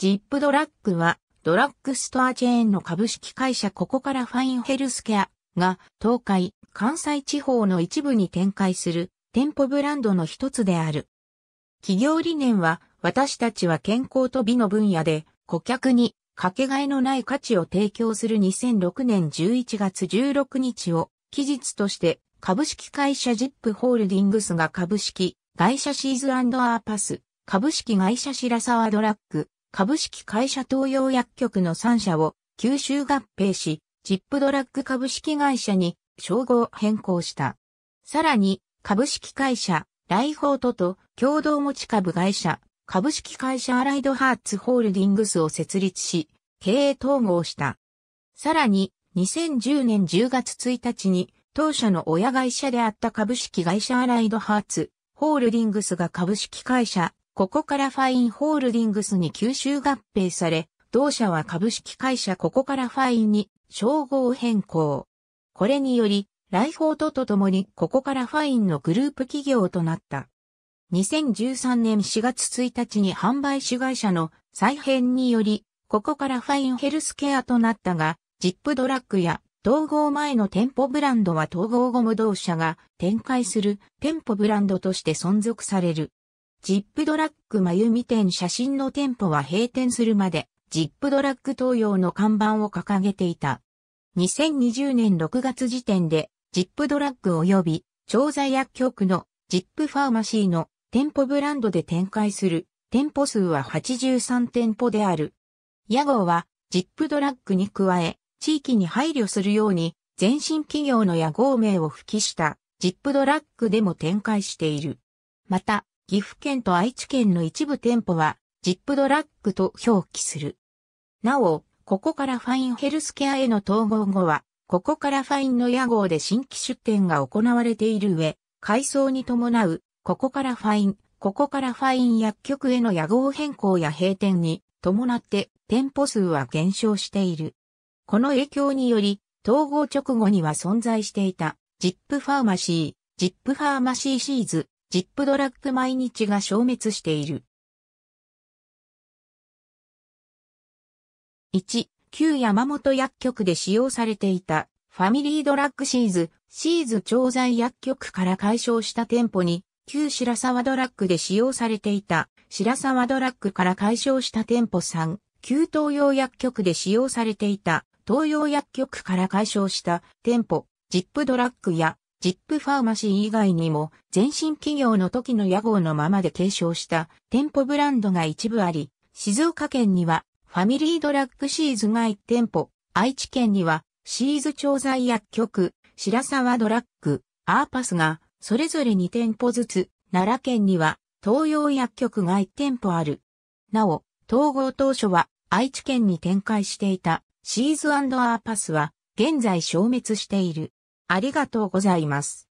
ジップドラッグは、ドラッグストアチェーンの株式会社ここからファインヘルスケアが、東海、関西地方の一部に展開する店舗ブランドの一つである。企業理念は、私たちは健康と美の分野で、顧客にかけがえのない価値を提供する2006年11月16日を期日として株式会社ジップホールディングスが株式会社シーズアーパス株式会社白沢ドラッグ株式会社東洋薬局の3社を吸収合併し、ジップドラッグ株式会社に称号変更した。さらに、株式会社、ライフォートと共同持ち株会社、株式会社アライドハーツホールディングスを設立し、経営統合した。さらに、2010年10月1日に、当社の親会社であった株式会社アライドハーツ、ホールディングスが株式会社ここからファインホールディングスに吸収合併され、同社は株式会社ここからファインに称号変更。これにより、ライフォートとともにここからファインのグループ企業となった。2013年4月1日に販売主会社の再編により、ここからファインヘルスケアとなったが、ジップドラッグや統合前の店舗ブランドは統合後も同社が展開する店舗ブランドとして存続される。ジップドラッグまゆみ店写真の店舗は閉店するまで、ジップドラッグ東洋の看板を掲げていた。2020年6月時点で、ジップドラッグ及び、調剤薬局のジップファーマシーの店舗ブランドで展開する店舗数は83店舗である。屋号は、ジップドラッグに加え、地域に配慮するように、全身企業の屋号名を付記した、ジップドラッグでも展開している。また、岐阜県と愛知県の一部店舗は、ジップドラッグと表記する。なお、ここからファインヘルスケアへの統合後は、ここからファインの屋号で新規出店が行われている上、改装に伴う、ここからファイン、ここからファイン薬局への屋号変更や閉店に伴って店舗数は減少している。この影響により、統合直後には存在していた、ジップファーマシー、ジップファーマシーシーズ、ジップドラッグ毎日が消滅している。1、旧山本薬局で使用されていたファミリードラッグシーズ、シーズ調剤薬局から解消した店舗に、旧白沢ドラッグで使用されていた白沢ドラッグから解消した店舗3、旧東洋薬局で使用されていた東洋薬局から解消した店舗、ジップドラッグやジップファーマシー以外にも、前身企業の時の屋号のままで継承した店舗ブランドが一部あり、静岡県にはファミリードラッグシーズが1店舗、愛知県にはシーズ調剤薬局、白沢ドラッグ、アーパスがそれぞれ2店舗ずつ、奈良県には東洋薬局が1店舗ある。なお、統合当初は愛知県に展開していたシーズアーパスは現在消滅している。ありがとうございます。